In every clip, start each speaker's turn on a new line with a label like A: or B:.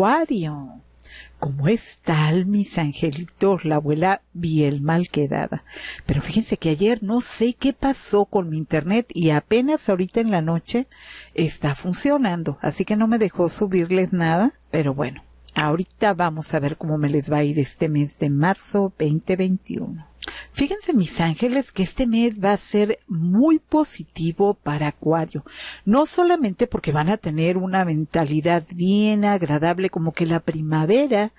A: acuario. ¿Cómo están mis angelitos? La abuela bien mal quedada. Pero fíjense que ayer no sé qué pasó con mi internet y apenas ahorita en la noche está funcionando. Así que no me dejó subirles nada. Pero bueno, ahorita vamos a ver cómo me les va a ir este mes de marzo 2021. Fíjense mis ángeles que este mes va a ser muy positivo para Acuario, no solamente porque van a tener una mentalidad bien agradable como que la primavera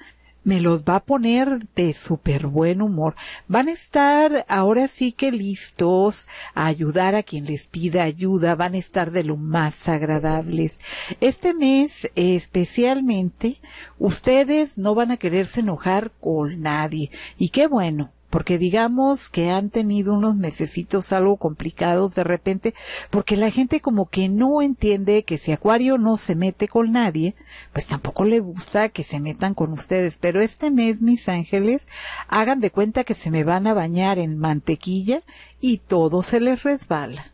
A: me los va a poner de súper buen humor. Van a estar ahora sí que listos a ayudar a quien les pida ayuda, van a estar de lo más agradables. Este mes especialmente, ustedes no van a quererse enojar con nadie. Y qué bueno, porque digamos que han tenido unos necesitos algo complicados de repente, porque la gente como que no entiende que si Acuario no se mete con nadie, pues tampoco le gusta que se metan con ustedes. Pero este mes, mis ángeles, hagan de cuenta que se me van a bañar en mantequilla y todo se les resbala.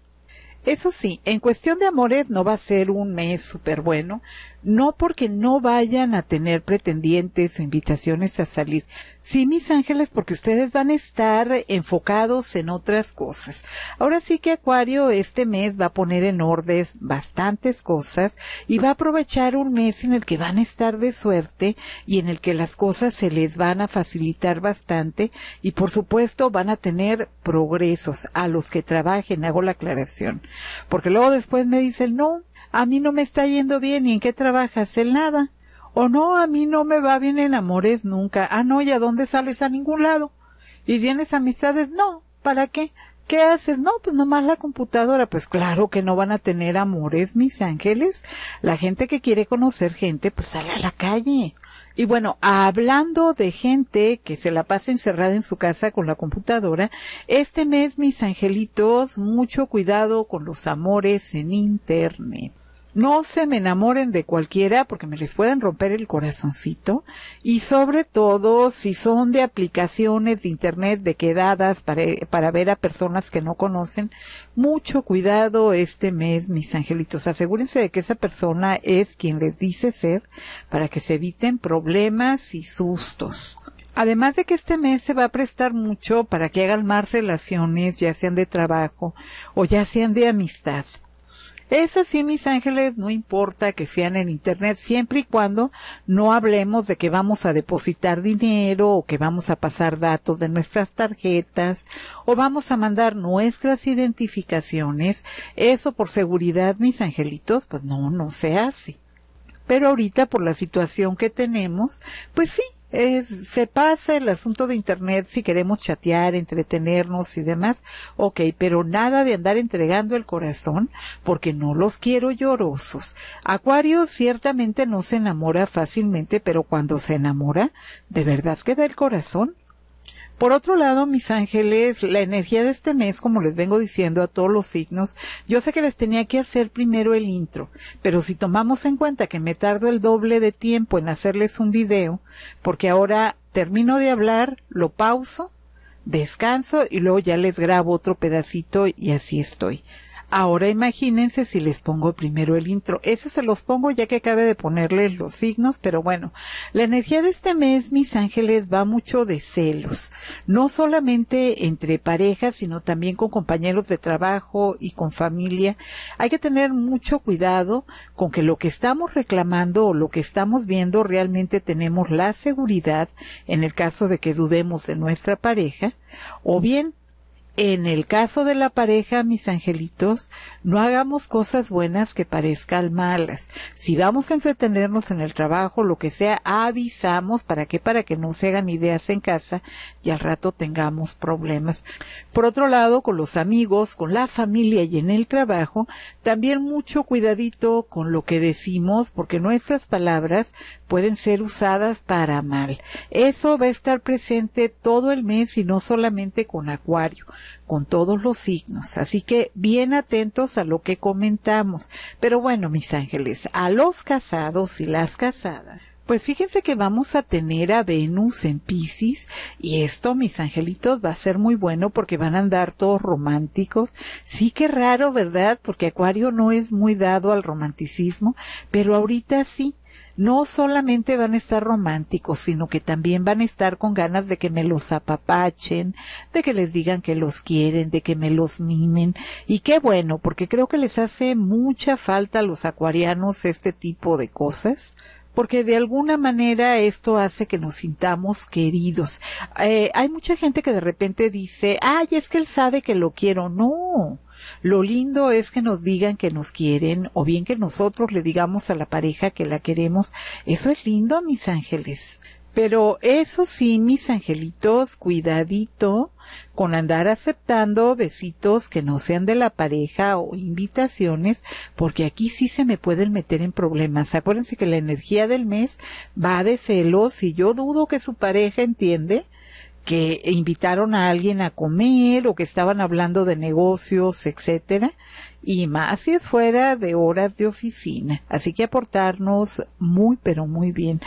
A: Eso sí, en cuestión de amores no va a ser un mes súper bueno, no porque no vayan a tener pretendientes o invitaciones a salir. Sí, mis ángeles, porque ustedes van a estar enfocados en otras cosas. Ahora sí que Acuario este mes va a poner en orden bastantes cosas y va a aprovechar un mes en el que van a estar de suerte y en el que las cosas se les van a facilitar bastante y por supuesto van a tener progresos a los que trabajen, hago la aclaración. Porque luego después me dicen, no, a mí no me está yendo bien y en qué trabajas, en nada. O no, a mí no me va bien en amores nunca. Ah, no, ¿y a dónde sales? A ningún lado. ¿Y tienes amistades? No. ¿Para qué? ¿Qué haces? No, pues nomás la computadora. Pues claro que no van a tener amores, mis ángeles. La gente que quiere conocer gente, pues sale a la calle. Y bueno, hablando de gente que se la pasa encerrada en su casa con la computadora, este mes, mis angelitos, mucho cuidado con los amores en Internet. No se me enamoren de cualquiera porque me les pueden romper el corazoncito. Y sobre todo si son de aplicaciones de internet de quedadas para, para ver a personas que no conocen, mucho cuidado este mes, mis angelitos. Asegúrense de que esa persona es quien les dice ser para que se eviten problemas y sustos. Además de que este mes se va a prestar mucho para que hagan más relaciones, ya sean de trabajo o ya sean de amistad. Es así, mis ángeles, no importa que sean en Internet, siempre y cuando no hablemos de que vamos a depositar dinero o que vamos a pasar datos de nuestras tarjetas o vamos a mandar nuestras identificaciones. Eso por seguridad, mis angelitos, pues no, no se hace. Pero ahorita por la situación que tenemos, pues sí, se pasa el asunto de Internet si queremos chatear, entretenernos y demás. Ok, pero nada de andar entregando el corazón porque no los quiero llorosos. Acuario ciertamente no se enamora fácilmente, pero cuando se enamora, de verdad queda el corazón por otro lado, mis ángeles, la energía de este mes, como les vengo diciendo a todos los signos, yo sé que les tenía que hacer primero el intro, pero si tomamos en cuenta que me tardo el doble de tiempo en hacerles un video, porque ahora termino de hablar, lo pauso, descanso y luego ya les grabo otro pedacito y así estoy. Ahora imagínense si les pongo primero el intro. Ese se los pongo ya que acabe de ponerles los signos, pero bueno, la energía de este mes, mis ángeles, va mucho de celos. No solamente entre parejas, sino también con compañeros de trabajo y con familia. Hay que tener mucho cuidado con que lo que estamos reclamando o lo que estamos viendo realmente tenemos la seguridad en el caso de que dudemos de nuestra pareja o bien en el caso de la pareja, mis angelitos, no hagamos cosas buenas que parezcan malas. Si vamos a entretenernos en el trabajo, lo que sea, avisamos para que para que no se hagan ideas en casa y al rato tengamos problemas. Por otro lado, con los amigos, con la familia y en el trabajo, también mucho cuidadito con lo que decimos porque nuestras palabras pueden ser usadas para mal. Eso va a estar presente todo el mes y no solamente con Acuario con todos los signos. Así que bien atentos a lo que comentamos. Pero bueno, mis ángeles, a los casados y las casadas. Pues fíjense que vamos a tener a Venus en Pisces y esto, mis angelitos, va a ser muy bueno porque van a andar todos románticos. Sí que raro, ¿verdad? Porque Acuario no es muy dado al romanticismo, pero ahorita sí no solamente van a estar románticos, sino que también van a estar con ganas de que me los apapachen, de que les digan que los quieren, de que me los mimen. Y qué bueno, porque creo que les hace mucha falta a los acuarianos este tipo de cosas porque de alguna manera esto hace que nos sintamos queridos. Eh, hay mucha gente que de repente dice, ay, es que él sabe que lo quiero. No, lo lindo es que nos digan que nos quieren o bien que nosotros le digamos a la pareja que la queremos. Eso es lindo, mis ángeles. Pero eso sí, mis angelitos, cuidadito con andar aceptando besitos que no sean de la pareja o invitaciones, porque aquí sí se me pueden meter en problemas. Acuérdense que la energía del mes va de celos y yo dudo que su pareja entiende que invitaron a alguien a comer o que estaban hablando de negocios, etcétera, y más si es fuera de horas de oficina. Así que aportarnos muy pero muy bien.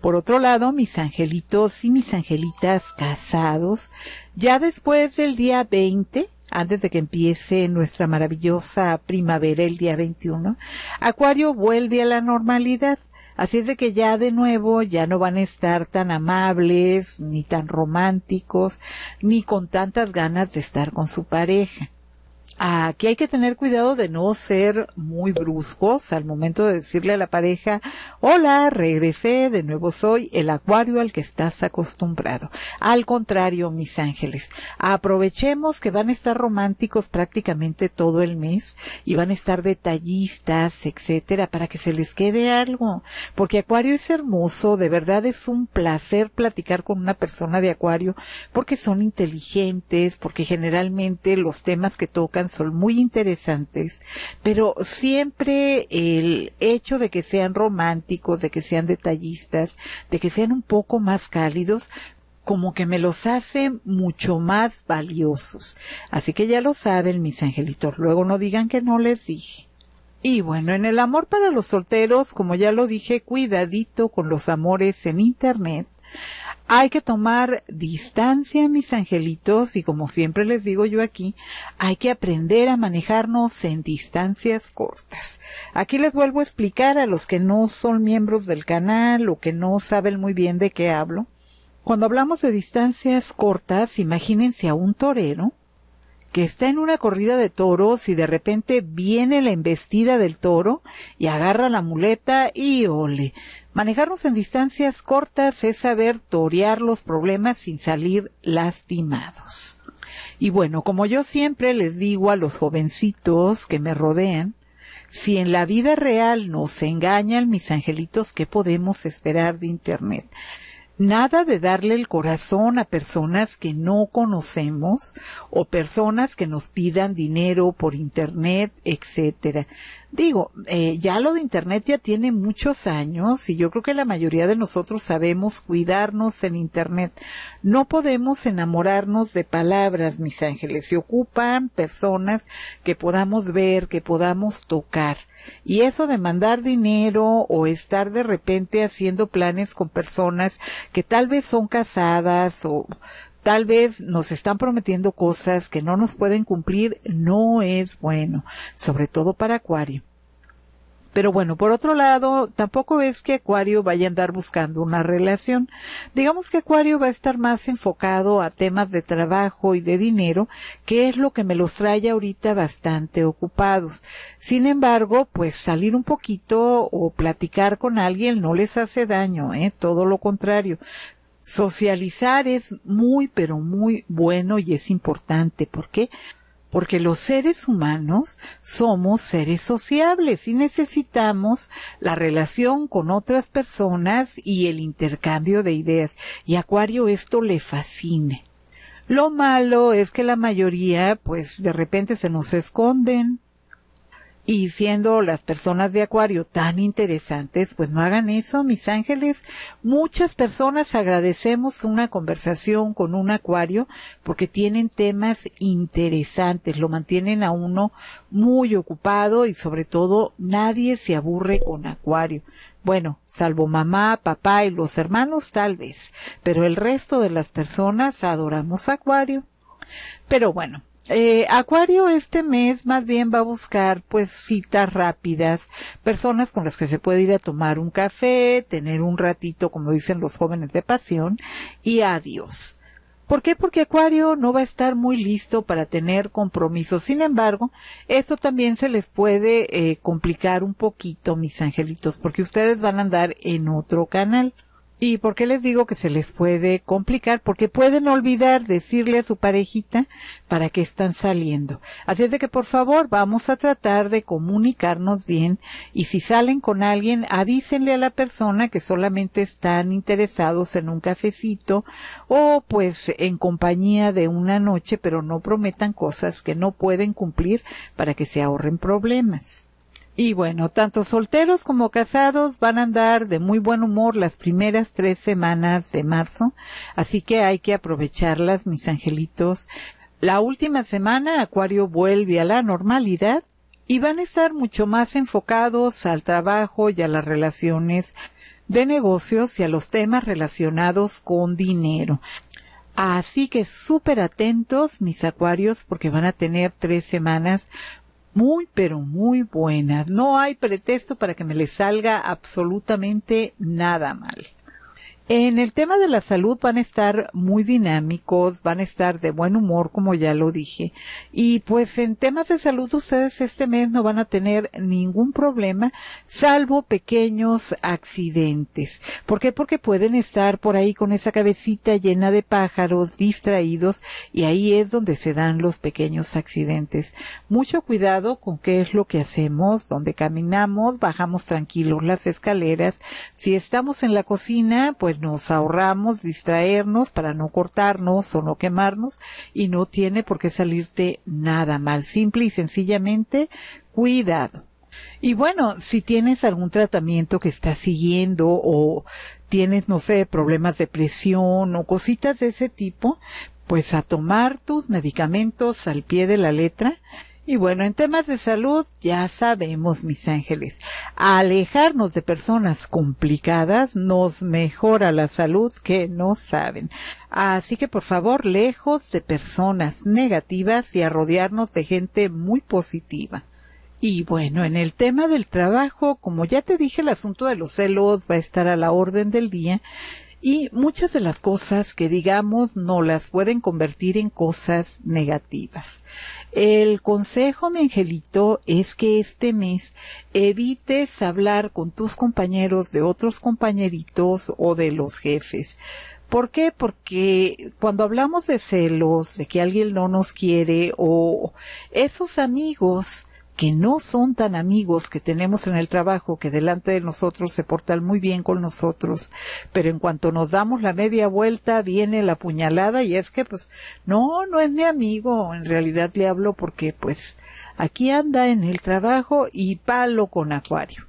A: Por otro lado, mis angelitos y mis angelitas casados, ya después del día 20, antes de que empiece nuestra maravillosa primavera el día 21, Acuario vuelve a la normalidad Así es de que ya de nuevo ya no van a estar tan amables, ni tan románticos, ni con tantas ganas de estar con su pareja. Aquí hay que tener cuidado de no ser muy bruscos al momento de decirle a la pareja, hola, regresé, de nuevo soy el acuario al que estás acostumbrado. Al contrario, mis ángeles, aprovechemos que van a estar románticos prácticamente todo el mes y van a estar detallistas, etcétera, para que se les quede algo. Porque acuario es hermoso, de verdad es un placer platicar con una persona de acuario porque son inteligentes, porque generalmente los temas que tocan son muy interesantes, pero siempre el hecho de que sean románticos, de que sean detallistas, de que sean un poco más cálidos, como que me los hace mucho más valiosos. Así que ya lo saben, mis angelitos, luego no digan que no les dije. Y bueno, en el amor para los solteros, como ya lo dije, cuidadito con los amores en Internet. Hay que tomar distancia, mis angelitos, y como siempre les digo yo aquí, hay que aprender a manejarnos en distancias cortas. Aquí les vuelvo a explicar a los que no son miembros del canal o que no saben muy bien de qué hablo. Cuando hablamos de distancias cortas, imagínense a un torero que está en una corrida de toros y de repente viene la embestida del toro y agarra la muleta y ole. Manejarnos en distancias cortas es saber torear los problemas sin salir lastimados. Y bueno, como yo siempre les digo a los jovencitos que me rodean, si en la vida real nos engañan mis angelitos, ¿qué podemos esperar de Internet? Nada de darle el corazón a personas que no conocemos o personas que nos pidan dinero por internet, etcétera. Digo, eh, ya lo de Internet ya tiene muchos años y yo creo que la mayoría de nosotros sabemos cuidarnos en Internet. No podemos enamorarnos de palabras, mis ángeles. Se ocupan personas que podamos ver, que podamos tocar. Y eso de mandar dinero o estar de repente haciendo planes con personas que tal vez son casadas o tal vez nos están prometiendo cosas que no nos pueden cumplir, no es bueno, sobre todo para Acuario. Pero bueno, por otro lado, tampoco es que Acuario vaya a andar buscando una relación. Digamos que Acuario va a estar más enfocado a temas de trabajo y de dinero, que es lo que me los trae ahorita bastante ocupados. Sin embargo, pues salir un poquito o platicar con alguien no les hace daño, ¿eh? todo lo contrario. Socializar es muy, pero muy bueno y es importante. ¿Por qué? Porque los seres humanos somos seres sociables y necesitamos la relación con otras personas y el intercambio de ideas. Y Acuario esto le fascina. Lo malo es que la mayoría, pues de repente se nos esconden, y siendo las personas de Acuario tan interesantes, pues no hagan eso, mis ángeles. Muchas personas agradecemos una conversación con un Acuario porque tienen temas interesantes, lo mantienen a uno muy ocupado y sobre todo nadie se aburre con Acuario. Bueno, salvo mamá, papá y los hermanos tal vez, pero el resto de las personas adoramos Acuario. Pero bueno, eh, Acuario este mes más bien va a buscar pues citas rápidas, personas con las que se puede ir a tomar un café, tener un ratito, como dicen los jóvenes de pasión, y adiós. ¿Por qué? Porque Acuario no va a estar muy listo para tener compromisos. Sin embargo, esto también se les puede eh, complicar un poquito, mis angelitos, porque ustedes van a andar en otro canal. ¿Y por qué les digo que se les puede complicar? Porque pueden olvidar decirle a su parejita para qué están saliendo. Así es de que por favor vamos a tratar de comunicarnos bien y si salen con alguien avísenle a la persona que solamente están interesados en un cafecito o pues en compañía de una noche, pero no prometan cosas que no pueden cumplir para que se ahorren problemas. Y bueno, tanto solteros como casados van a andar de muy buen humor las primeras tres semanas de marzo, así que hay que aprovecharlas, mis angelitos. La última semana Acuario vuelve a la normalidad y van a estar mucho más enfocados al trabajo y a las relaciones de negocios y a los temas relacionados con dinero. Así que súper atentos mis acuarios porque van a tener tres semanas muy, pero muy buenas. No hay pretexto para que me le salga absolutamente nada mal. En el tema de la salud van a estar muy dinámicos, van a estar de buen humor, como ya lo dije. Y pues en temas de salud ustedes este mes no van a tener ningún problema, salvo pequeños accidentes. ¿Por qué? Porque pueden estar por ahí con esa cabecita llena de pájaros, distraídos, y ahí es donde se dan los pequeños accidentes. Mucho cuidado con qué es lo que hacemos, donde caminamos, bajamos tranquilos las escaleras. Si estamos en la cocina, pues nos ahorramos distraernos para no cortarnos o no quemarnos y no tiene por qué salirte nada mal. Simple y sencillamente, cuidado. Y bueno, si tienes algún tratamiento que estás siguiendo o tienes, no sé, problemas de presión o cositas de ese tipo, pues a tomar tus medicamentos al pie de la letra y bueno, en temas de salud ya sabemos, mis ángeles, alejarnos de personas complicadas nos mejora la salud que no saben. Así que por favor, lejos de personas negativas y a rodearnos de gente muy positiva. Y bueno, en el tema del trabajo, como ya te dije, el asunto de los celos va a estar a la orden del día y muchas de las cosas que digamos no las pueden convertir en cosas negativas. El consejo, mi angelito, es que este mes evites hablar con tus compañeros de otros compañeritos o de los jefes. ¿Por qué? Porque cuando hablamos de celos, de que alguien no nos quiere o esos amigos que no son tan amigos que tenemos en el trabajo, que delante de nosotros se portan muy bien con nosotros, pero en cuanto nos damos la media vuelta viene la puñalada y es que pues no, no es mi amigo, en realidad le hablo porque pues aquí anda en el trabajo y palo con acuario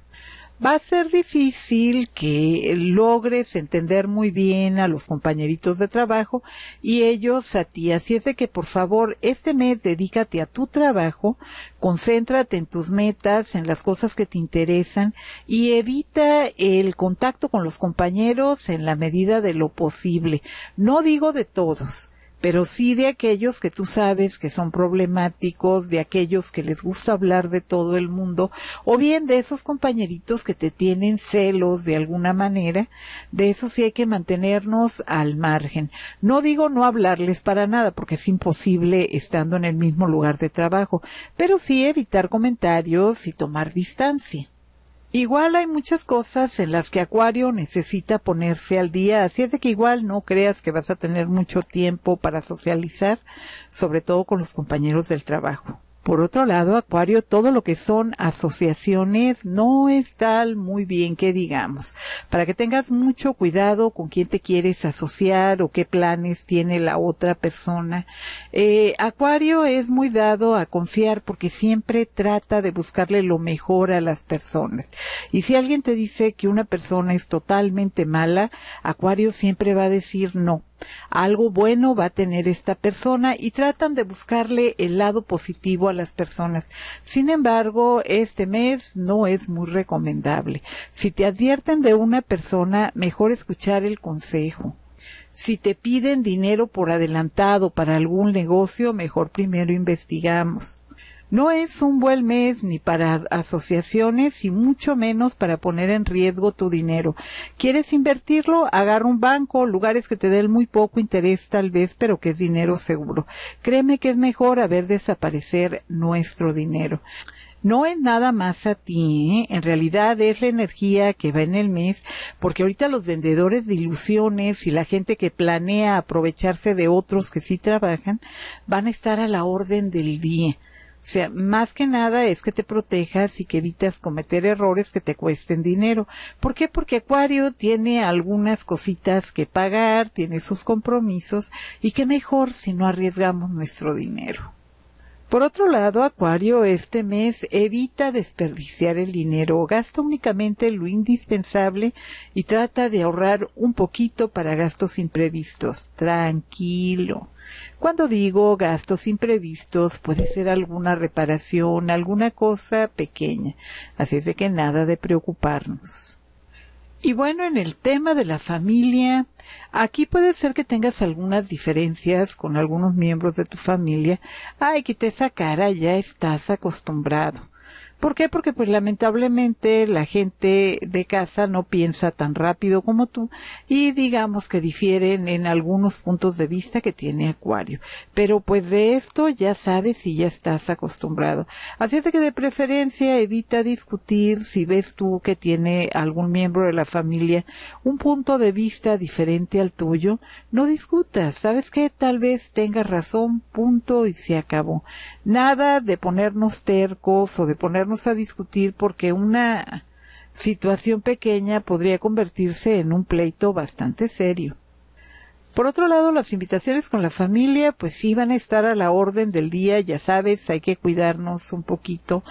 A: va a ser difícil que logres entender muy bien a los compañeritos de trabajo y ellos a ti. Así es de que por favor, este mes dedícate a tu trabajo, concéntrate en tus metas, en las cosas que te interesan y evita el contacto con los compañeros en la medida de lo posible. No digo de todos pero sí de aquellos que tú sabes que son problemáticos, de aquellos que les gusta hablar de todo el mundo, o bien de esos compañeritos que te tienen celos de alguna manera, de eso sí hay que mantenernos al margen. No digo no hablarles para nada, porque es imposible estando en el mismo lugar de trabajo, pero sí evitar comentarios y tomar distancia. Igual hay muchas cosas en las que Acuario necesita ponerse al día, así es de que igual no creas que vas a tener mucho tiempo para socializar, sobre todo con los compañeros del trabajo. Por otro lado, Acuario, todo lo que son asociaciones no está muy bien que digamos. Para que tengas mucho cuidado con quién te quieres asociar o qué planes tiene la otra persona. Eh, Acuario es muy dado a confiar porque siempre trata de buscarle lo mejor a las personas. Y si alguien te dice que una persona es totalmente mala, Acuario siempre va a decir no algo bueno va a tener esta persona y tratan de buscarle el lado positivo a las personas. Sin embargo, este mes no es muy recomendable. Si te advierten de una persona, mejor escuchar el consejo. Si te piden dinero por adelantado para algún negocio, mejor primero investigamos. No es un buen mes ni para asociaciones y mucho menos para poner en riesgo tu dinero. ¿Quieres invertirlo? Agarra un banco, lugares que te den muy poco interés tal vez, pero que es dinero seguro. Créeme que es mejor haber desaparecer nuestro dinero no es nada más a ti, ¿eh? en realidad es la energía que va en el mes, porque ahorita los vendedores de ilusiones y la gente que planea aprovecharse de otros que sí trabajan van a estar a la orden del día. O sea, más que nada es que te protejas y que evitas cometer errores que te cuesten dinero. ¿Por qué? Porque Acuario tiene algunas cositas que pagar, tiene sus compromisos y que mejor si no arriesgamos nuestro dinero. Por otro lado, Acuario este mes evita desperdiciar el dinero, gasta únicamente lo indispensable y trata de ahorrar un poquito para gastos imprevistos. Tranquilo. Cuando digo gastos imprevistos, puede ser alguna reparación, alguna cosa pequeña. Así es de que nada de preocuparnos. Y bueno, en el tema de la familia, aquí puede ser que tengas algunas diferencias con algunos miembros de tu familia. Ay, que te cara, ya estás acostumbrado. ¿Por qué? Porque pues lamentablemente la gente de casa no piensa tan rápido como tú y digamos que difieren en algunos puntos de vista que tiene Acuario. Pero pues de esto ya sabes y ya estás acostumbrado. Así es de que de preferencia evita discutir si ves tú que tiene algún miembro de la familia un punto de vista diferente al tuyo. No discutas. ¿Sabes que Tal vez tengas razón, punto y se acabó. Nada de ponernos tercos o de ponernos a discutir porque una situación pequeña podría convertirse en un pleito bastante serio. Por otro lado, las invitaciones con la familia pues iban a estar a la orden del día, ya sabes, hay que cuidarnos un poquito,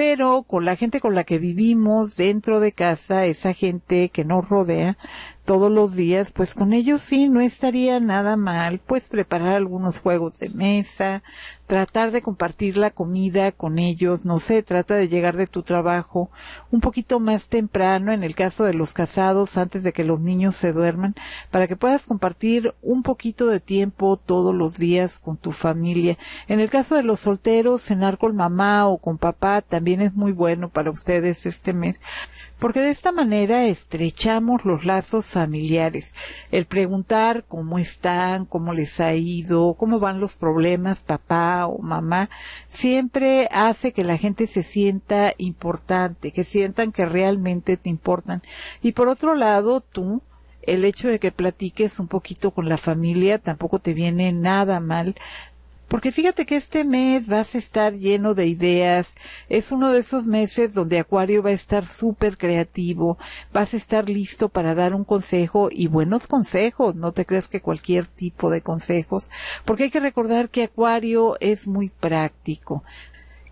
A: pero con la gente con la que vivimos dentro de casa, esa gente que nos rodea todos los días, pues con ellos sí no estaría nada mal, pues preparar algunos juegos de mesa, tratar de compartir la comida con ellos, no sé, trata de llegar de tu trabajo un poquito más temprano, en el caso de los casados, antes de que los niños se duerman, para que puedas compartir un poquito de tiempo todos los días con tu familia. En el caso de los solteros, cenar con mamá o con papá también es muy bueno para ustedes este mes, porque de esta manera estrechamos los lazos familiares. El preguntar cómo están, cómo les ha ido, cómo van los problemas, papá o mamá, siempre hace que la gente se sienta importante, que sientan que realmente te importan. Y por otro lado, tú, el hecho de que platiques un poquito con la familia tampoco te viene nada mal porque fíjate que este mes vas a estar lleno de ideas. Es uno de esos meses donde Acuario va a estar súper creativo. Vas a estar listo para dar un consejo y buenos consejos. No te creas que cualquier tipo de consejos. Porque hay que recordar que Acuario es muy práctico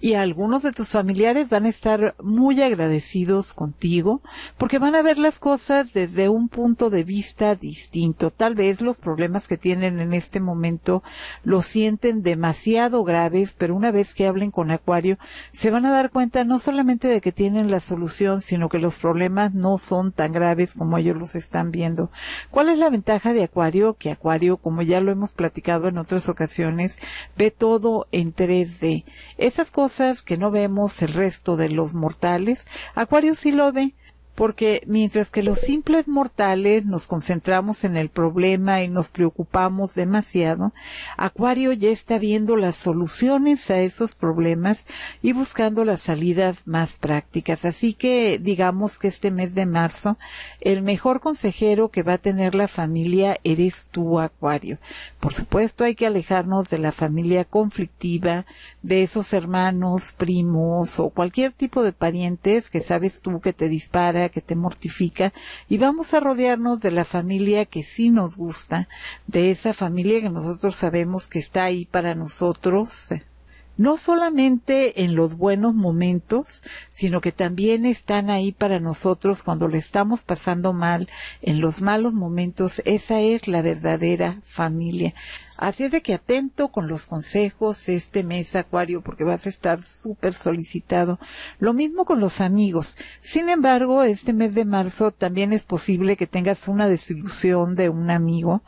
A: y algunos de tus familiares van a estar muy agradecidos contigo porque van a ver las cosas desde un punto de vista distinto. Tal vez los problemas que tienen en este momento los sienten demasiado graves, pero una vez que hablen con Acuario se van a dar cuenta no solamente de que tienen la solución, sino que los problemas no son tan graves como ellos los están viendo. ¿Cuál es la ventaja de Acuario? Que Acuario, como ya lo hemos platicado en otras ocasiones, ve todo en 3D. Esas cosas que no vemos el resto de los mortales. Acuario sí lo ve, porque mientras que los simples mortales nos concentramos en el problema y nos preocupamos demasiado, Acuario ya está viendo las soluciones a esos problemas y buscando las salidas más prácticas. Así que digamos que este mes de marzo el mejor consejero que va a tener la familia eres tú, Acuario. Por supuesto hay que alejarnos de la familia conflictiva, de esos hermanos, primos o cualquier tipo de parientes que sabes tú que te dispara, que te mortifica, y vamos a rodearnos de la familia que sí nos gusta, de esa familia que nosotros sabemos que está ahí para nosotros, eh, no solamente en los buenos momentos, sino que también están ahí para nosotros cuando le estamos pasando mal, en los malos momentos. Esa es la verdadera familia. Así es de que atento con los consejos este mes, Acuario, porque vas a estar súper solicitado. Lo mismo con los amigos. Sin embargo, este mes de marzo también es posible que tengas una desilusión de un amigo.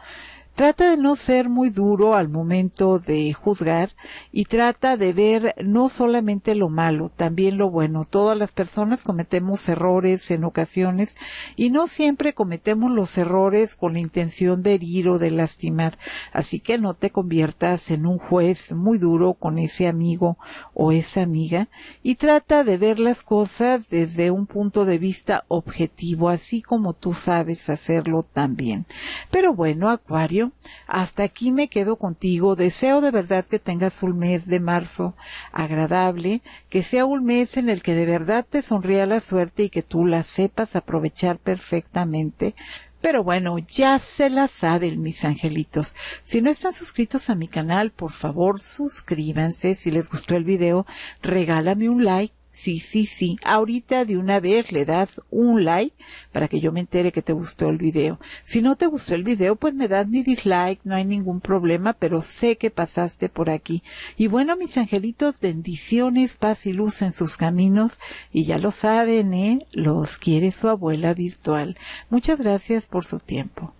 A: Trata de no ser muy duro al momento de juzgar y trata de ver no solamente lo malo, también lo bueno. Todas las personas cometemos errores en ocasiones y no siempre cometemos los errores con la intención de herir o de lastimar. Así que no te conviertas en un juez muy duro con ese amigo o esa amiga y trata de ver las cosas desde un punto de vista objetivo, así como tú sabes hacerlo también. Pero bueno, Acuario, hasta aquí me quedo contigo. Deseo de verdad que tengas un mes de marzo agradable, que sea un mes en el que de verdad te sonría la suerte y que tú la sepas aprovechar perfectamente. Pero bueno, ya se la saben mis angelitos. Si no están suscritos a mi canal, por favor suscríbanse. Si les gustó el video, regálame un like Sí, sí, sí. Ahorita de una vez le das un like para que yo me entere que te gustó el video. Si no te gustó el video, pues me das mi dislike, no hay ningún problema, pero sé que pasaste por aquí. Y bueno, mis angelitos, bendiciones, paz y luz en sus caminos. Y ya lo saben, ¿eh? Los quiere su abuela virtual. Muchas gracias por su tiempo.